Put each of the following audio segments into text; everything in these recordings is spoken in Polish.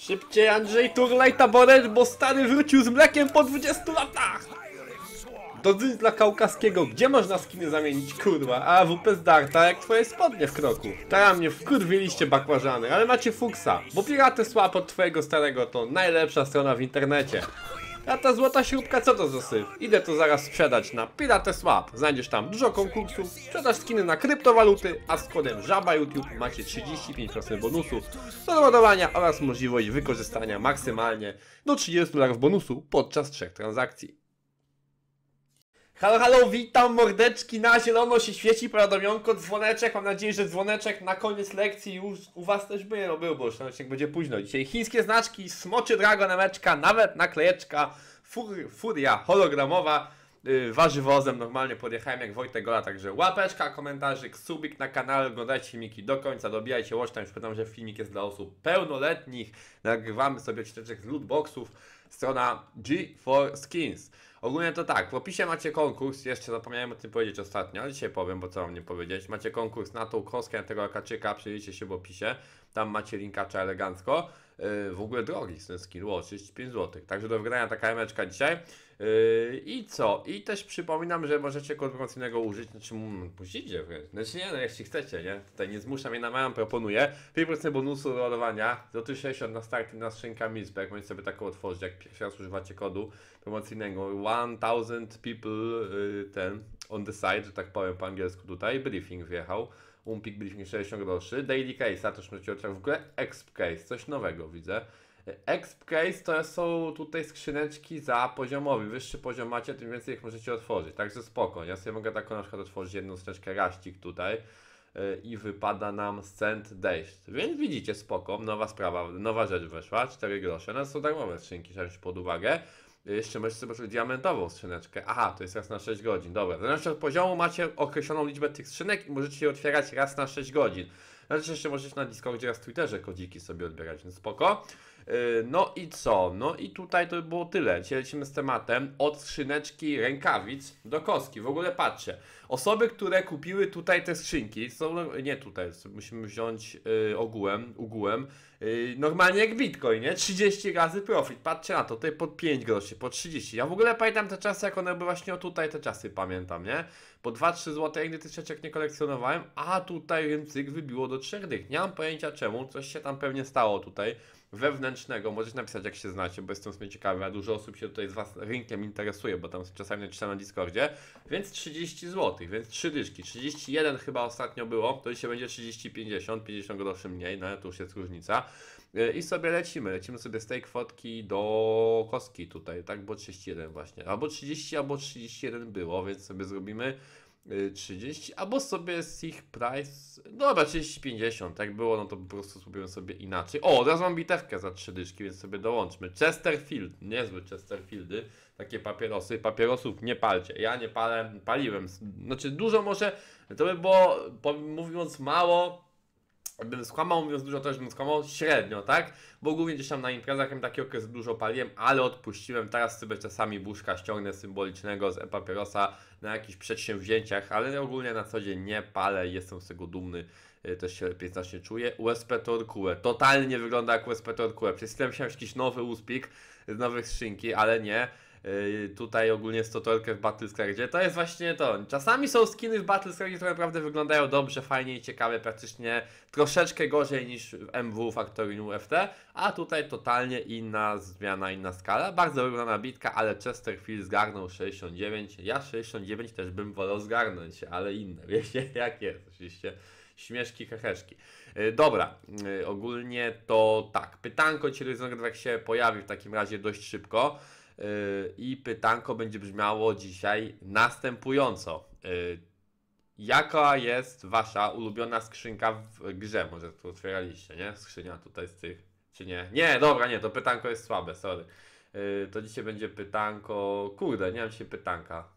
Szybciej Andrzej Turlaj taboret, bo stary wrócił z mlekiem po 20 latach! Dodzy dla kaukaskiego, gdzie można skiny zamienić, kurwa? A WP z Darta jak twoje spodnie w kroku. Teraz mnie wkurwiliście bakłażany, ale macie fuksa, bo piraty słab od twojego starego to najlepsza strona w internecie. A ta złota śrubka co to za syf? Idę to zaraz sprzedać na Pirates Swap. Znajdziesz tam dużo konkursów, sprzedaż skiny na kryptowaluty, a z kodem żaba YouTube macie 35% bonusu do doładowania oraz możliwość wykorzystania maksymalnie do 30 dolarów bonusu podczas trzech transakcji. Halo, halo, witam, mordeczki, na zielono się świeci, prawdomionko, dzwoneczek, mam nadzieję, że dzwoneczek na koniec lekcji już u was też by, no był, bo już ten będzie późno dzisiaj. Chińskie znaczki, smoczy nemeczka nawet naklejeczka, fur, furia hologramowa, Y, warzywozem normalnie podjechałem jak Wojtek Gola, także łapeczka, komentarzyk, subik na kanale, oglądajcie filmiki do końca, dobijajcie watch time, przypominam, że filmik jest dla osób pełnoletnich, nagrywamy sobie odcineczek z lootboxów, strona G4Skins. Ogólnie to tak, w opisie macie konkurs, jeszcze zapomniałem o tym powiedzieć ostatnio, ale dzisiaj powiem, bo co mam nie powiedzieć. Macie konkurs na tą kostkę, na tego akaczyka, przyjrzyjcie się w opisie. Tam macie linkacza elegancko. Y, w ogóle drogi ten skin, 65 35 zł. Także do wygrania taka emeczka dzisiaj. Y, I co? I też przypominam, że możecie kod promocyjnego użyć, znaczy mm, puścicie wręcz. Znaczy nie, no jeśli chcecie, nie? Tutaj nie zmuszam, je namawiam, proponuję. 5% bonusu do ładowania, do 60 na start na skrzynka Milsberg. Możecie sobie taką otworzyć, jak pierwszy raz używacie kodu promocyjnego. 1000 people y, ten on the side, że tak powiem po angielsku tutaj. Briefing wjechał. Umpik byliśmy 60 groszy. Daily Case, a też możecie otrzymać w ogóle Exp Case, coś nowego widzę. Exp Case to są tutaj skrzyneczki za poziomowi. Wyższy poziom macie, tym więcej ich możecie otworzyć. Także spoko. Ja sobie mogę taką na przykład otworzyć jedną skrzyneczkę raścik tutaj y, i wypada nam Scent Deszcz. Więc widzicie, spoko, nowa sprawa, nowa rzecz weszła, 4 grosze. No są darmowe skrzynki, trzeba pod uwagę jeszcze możecie zobaczyć diamentową skrzyneczkę. Aha, to jest raz na 6 godzin. Dobra, zależnie od poziomu macie określoną liczbę tych skrzynek i możecie je otwierać raz na 6 godzin. Znaczy jeszcze możecie na Discordzie oraz Twitterze kodziki sobie odbierać, więc spoko. Y, no i co? No i tutaj to było tyle. Dzisiaj lecimy z tematem od skrzyneczki rękawic do koski. W ogóle patrzcie, osoby, które kupiły tutaj te skrzynki, są, no, nie tutaj, musimy wziąć y, ogółem, ogółem, y, normalnie jak Bitcoin, nie? 30 razy profit, patrzcie na to, tutaj po 5 groszy, po 30. Ja w ogóle pamiętam te czasy, jak one były właśnie o tutaj, te czasy pamiętam, nie? Po 2-3 zł, ja nigdy tych nie kolekcjonowałem, a tutaj ryncyk wybiło do trzech dych. Nie mam pojęcia czemu, coś się tam pewnie stało tutaj wewnętrznego. Możesz napisać, jak się znacie, bo jestem sumie ciekawy, a dużo osób się tutaj z Was rynkiem interesuje, bo tam czasami czytam na Discordzie. Więc 30 zł, więc trzy dyszki. 31 chyba ostatnio było, to dzisiaj będzie 30, 50, 50 groszy mniej, no ale to już jest różnica. Y, I sobie lecimy, lecimy sobie z tej kwotki do kostki tutaj, tak? Bo 31 właśnie, albo 30, albo 31 było, więc sobie zrobimy 30, y, albo sobie z ich price, no dobra, 30-50, tak było, no to po prostu zrobiłem sobie inaczej. O, od razu mam bitewkę za 3 dyszki, więc sobie dołączmy. Chesterfield, niezły Chesterfieldy, takie papierosy, papierosów nie palcie, ja nie palę, paliłem, znaczy dużo może, to by było, mówiąc mało, bym skłamał, mówiąc dużo też bym skłamał średnio, tak? Bo głównie gdzieś tam na imprezach im taki okres dużo paliłem, ale odpuściłem. Teraz sobie czasami buszka ściągnę symbolicznego z e-papierosa na jakichś przedsięwzięciach, ale ogólnie na co dzień nie palę jestem z tego dumny. Y, też się lepiej znacznie czuję. USP Torkue. Totalnie wygląda jak USP Torkue. Przez chwilę jakiś nowy uspik z nowych szynki, ale nie. Yy, tutaj ogólnie stotelkę w Battlescrardzie. To jest właśnie to. Czasami są skiny w Battlescrardzie, które naprawdę wyglądają dobrze, fajnie i ciekawe, praktycznie troszeczkę gorzej niż w MW Factorium FT, a tutaj totalnie inna zmiana, inna skala. Bardzo wygląda bitka, ale Chesterfield zgarnął 69. Ja 69 też bym wolał zgarnąć, ale inne. Wiecie jak jest oczywiście śmieszki, heheszki. Yy, dobra, yy, ogólnie to tak. Pytanko Ciryzong się pojawi w takim razie dość szybko. Yy, I pytanko będzie brzmiało dzisiaj następująco. Yy, jaka jest wasza ulubiona skrzynka w grze? Może tu otwieraliście, nie? Skrzynia tutaj z tych, czy nie? Nie, dobra, nie, to pytanko jest słabe, sorry. Yy, to dzisiaj będzie pytanko, kurde, nie mam się pytanka.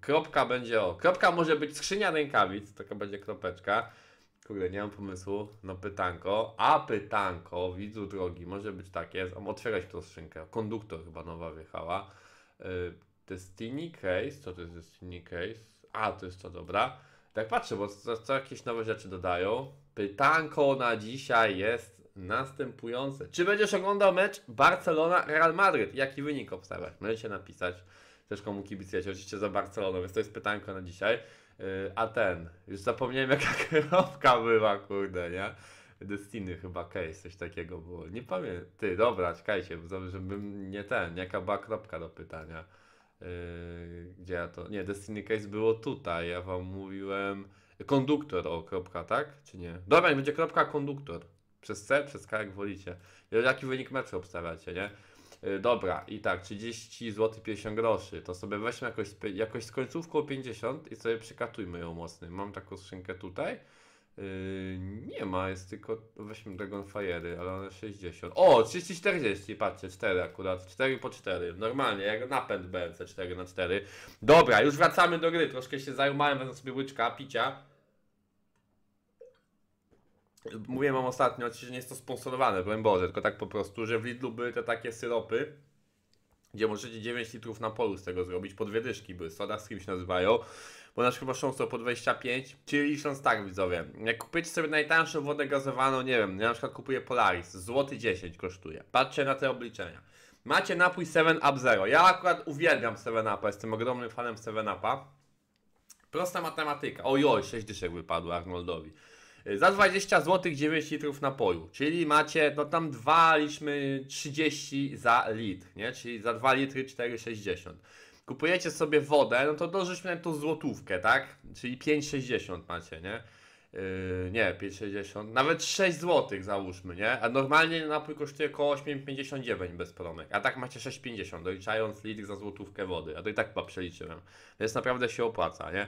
Kropka będzie o. Kropka może być skrzynia rękawic, taka będzie kropeczka. Kurde, nie mam pomysłu No pytanko. A pytanko, widzu drogi, może być takie. Otwierać tą skrzynkę. Konduktor chyba nowa wjechała. Y, Destiny Case. Co to jest Destiny Case? A, to jest to, dobra. Tak patrzę, bo co, co jakieś nowe rzeczy dodają. Pytanko na dzisiaj jest następujące. Czy będziesz oglądał mecz Barcelona-Real Madrid? Jaki wynik obstawiasz? Możecie napisać też komu kibicujecie, oczywiście za Barceloną, więc to jest pytanko na dzisiaj. Y, a ten, już zapomniałem jaka kierowka była, kurde, nie? Destiny chyba case, coś takiego było. Nie pamiętam. Ty, dobra, czekajcie, żebym nie ten, jaka była kropka do pytania. Y, gdzie ja to... Nie, Destiny case było tutaj, ja wam mówiłem... Konduktor, o, kropka, tak? Czy nie? Dobra, będzie kropka, konduktor. Przez C, przez K, jak wolicie. Jaki wynik meczu obstawiacie, nie? E, dobra, i tak, 30 zł 50 groszy. To sobie weźmy jakoś, jakoś z końcówką 50 i sobie przykatujmy ją mocno. Mam taką skrzynkę tutaj. Yy, nie ma, jest tylko weźmy Dragonfire'y, ale one 60. O, 30-40, patrzcie, 4 akurat, 4 po 4, normalnie, jak napęd BNC 4 na 4. Dobra, już wracamy do gry, troszkę się zajmowałem, wezmę sobie łyczka, picia. Mówiłem wam ostatnio, że nie jest to sponsorowane, broń Boże, tylko tak po prostu, że w Lidlu były te takie syropy, gdzie możecie 9 litrów na polu z tego zrobić, po dwie dyszki były, soda z kimś nazywają, bo nasz chyba są po 25, czyli licząc tak widzowie, jak kupicie sobie najtańszą wodę gazowaną, nie wiem, ja na przykład kupuję Polaris, złoty 10 kosztuje, patrzcie na te obliczenia. Macie napój 7up 0, ja akurat uwielbiam 7upa, jestem ogromnym fanem 7upa. Prosta matematyka, ojoj, 6 dyszek wypadło Arnoldowi. Za 20 zł 9 litrów napoju, czyli macie, no tam 2, liczmy 30 za litr, nie? Czyli za 2 litry 4,60. Kupujecie sobie wodę, no to dorzućmy tą złotówkę, tak? Czyli 5,60 macie, nie? Yy, nie, 5,60, nawet 6 zł załóżmy, nie? A normalnie napój kosztuje około 8,59 bez promek, a tak macie 6,50, doliczając litr za złotówkę wody, a to i tak chyba przeliczyłem, więc naprawdę się opłaca, nie?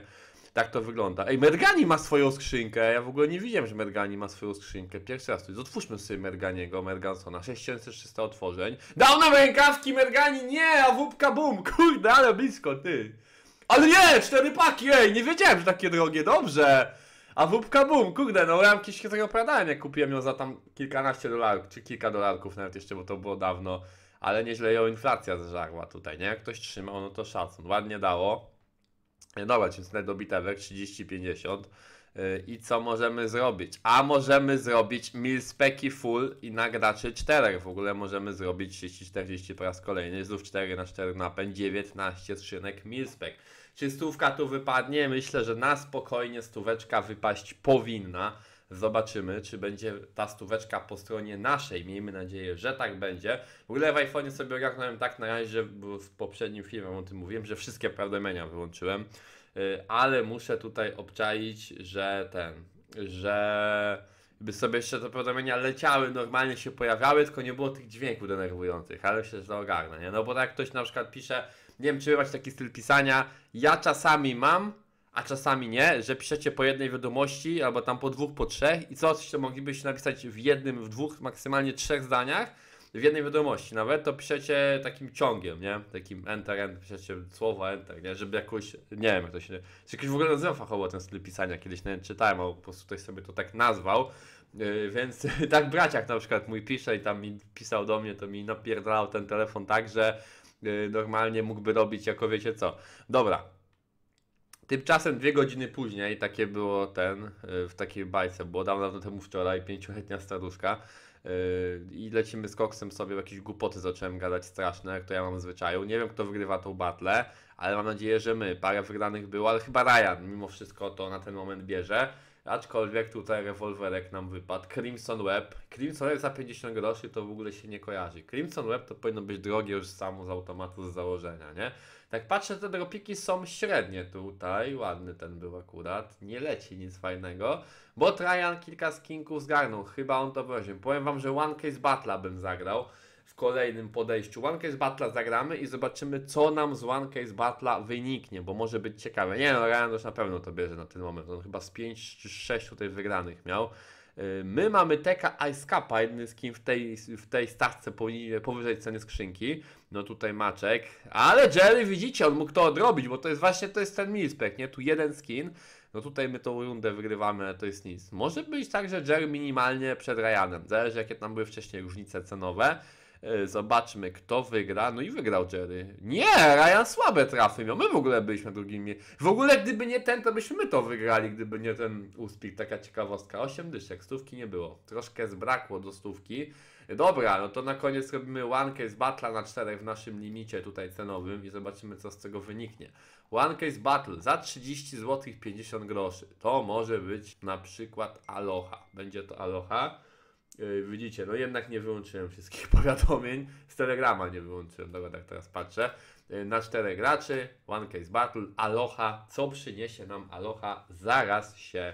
tak to wygląda. Ej, Mergani ma swoją skrzynkę. Ja w ogóle nie widziałem, że Mergani ma swoją skrzynkę. Pierwszy raz. Więc otwórzmy sobie Merganiego, Mergansona. 6300 otworzeń. Dał nam rękawki Mergani! Nie! A wupka bum! Kurde, ale blisko, ty! Ale nie! Cztery paki! Ej, nie wiedziałem, że takie drogie. Dobrze! A wupka bum! Kurde, no ja kiedyś się tego opowiadałem, jak kupiłem ją za tam kilkanaście dolarów, czy kilka dolarków nawet jeszcze, bo to było dawno. Ale nieźle ją inflacja zżarła tutaj, nie? Jak ktoś trzymał, no to szacun. Ładnie dało dawać internet do bitewek 30-50 yy, i co możemy zrobić? A możemy zrobić mil speki full i na graczy 4. W ogóle możemy zrobić 30-40 po raz kolejny. Znów 4 na 4 napęd, 19 skrzynek spek. Czy stówka tu wypadnie? Myślę, że na spokojnie stóweczka wypaść powinna. Zobaczymy, czy będzie ta stóweczka po stronie naszej. Miejmy nadzieję, że tak będzie. W ogóle w iPhone'ie sobie ogarnąłem tak na razie, że w poprzednim filmie o tym mówiłem, że wszystkie prawdemienia wyłączyłem. Y, ale muszę tutaj obczaić, że ten, że by sobie jeszcze te powiadomienia leciały, normalnie się pojawiały, tylko nie było tych dźwięków denerwujących, ale się to ogarnę, nie? No bo tak ktoś na przykład pisze, nie wiem czy macie taki styl pisania, ja czasami mam, a czasami nie, że piszecie po jednej wiadomości, albo tam po dwóch, po trzech i coś, to moglibyście napisać w jednym, w dwóch, maksymalnie trzech zdaniach, w jednej wiadomości nawet, to piszecie takim ciągiem, nie? Takim enter, enter, piszecie słowa enter, nie? Żeby jakoś, nie wiem jak to się, czy jakoś w ogóle nazywa fachowo ten styl pisania, kiedyś nie czytałem, albo po prostu ktoś sobie to tak nazwał, yy, więc tak braciak na przykład mój pisze i tam mi pisał do mnie, to mi napierdalał ten telefon tak, że yy, normalnie mógłby robić jako wiecie co. Dobra, Tymczasem dwie godziny później, takie było ten, y, w takiej bajce było dawno, temu wczoraj, pięcioletnia staruszka yy, i lecimy z koksem sobie, jakieś głupoty zacząłem gadać straszne, jak to ja mam zwyczaju. Nie wiem, kto wygrywa tą battle ale mam nadzieję, że my. Parę wygranych było, ale chyba Ryan mimo wszystko to na ten moment bierze. Aczkolwiek tutaj rewolwerek nam wypadł. Crimson Web. Crimson Web za 50 groszy to w ogóle się nie kojarzy. Crimson Web to powinno być drogie już samo z automatu z założenia, nie? Tak patrzę, te dropiki są średnie tutaj. Ładny ten był akurat. Nie leci nic fajnego. Bo Trajan kilka skinków zgarnął. Chyba on to wyobraził. Powiem wam, że One Case Battle bym zagrał w kolejnym podejściu. One Case battle zagramy i zobaczymy, co nam z One Case battle wyniknie, bo może być ciekawe. Nie no, Ryan już na pewno to bierze na ten moment. On chyba z 5 czy 6 tutaj wygranych miał. Y, my mamy Teka Ice Cupa, jedyny z kim w tej, w tej stawce powyżej ceny skrzynki. No tutaj Maczek, ale Jerry widzicie, on mógł to odrobić, bo to jest właśnie to jest ten milspek, nie? Tu jeden skin, no tutaj my tą rundę wygrywamy, ale to jest nic. Może być tak, że Jerry minimalnie przed Ryanem, zależy jakie tam były wcześniej różnice cenowe. E, zobaczmy, kto wygra. No i wygrał Jerry. Nie, Ryan słabe trafy miał. My w ogóle byliśmy drugimi. W ogóle gdyby nie ten, to byśmy my to wygrali, gdyby nie ten uspik. Taka ciekawostka. 8 dyszek, stówki nie było. Troszkę zbrakło do stówki. Dobra, no to na koniec robimy one case battle na czterech w naszym limicie tutaj cenowym i zobaczymy co z tego wyniknie. One case battle za 30 zł 50 groszy. To może być na przykład Aloha. Będzie to Aloha. Yy, widzicie, no jednak nie wyłączyłem wszystkich powiadomień. Z Telegrama nie wyłączyłem, dobra, tak teraz patrzę. Yy, Na czterech graczy, One Case Battle, Aloha. Co przyniesie nam Aloha? Zaraz się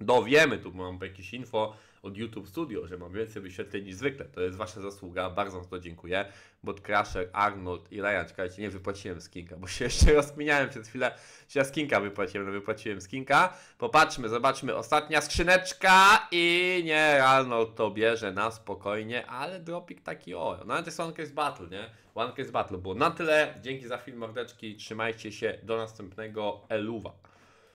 dowiemy. Tu mam jakieś info od YouTube Studio, że mam więcej wyświetleń niż zwykle. To jest Wasza zasługa, bardzo za to dziękuję. Botcrasher, Arnold i Ryan, czekajcie, nie wypłaciłem skinka, bo się jeszcze rozmieniałem przez chwilę, czy ja skinka wypłaciłem, no wypłaciłem skinka. Popatrzmy, zobaczmy, ostatnia skrzyneczka i nie, Arnold to bierze na spokojnie, ale dropik taki o, no nawet jest One Case Battle, nie? One Case Battle było na tyle, dzięki za film mordeczki, trzymajcie się, do następnego, eluwa.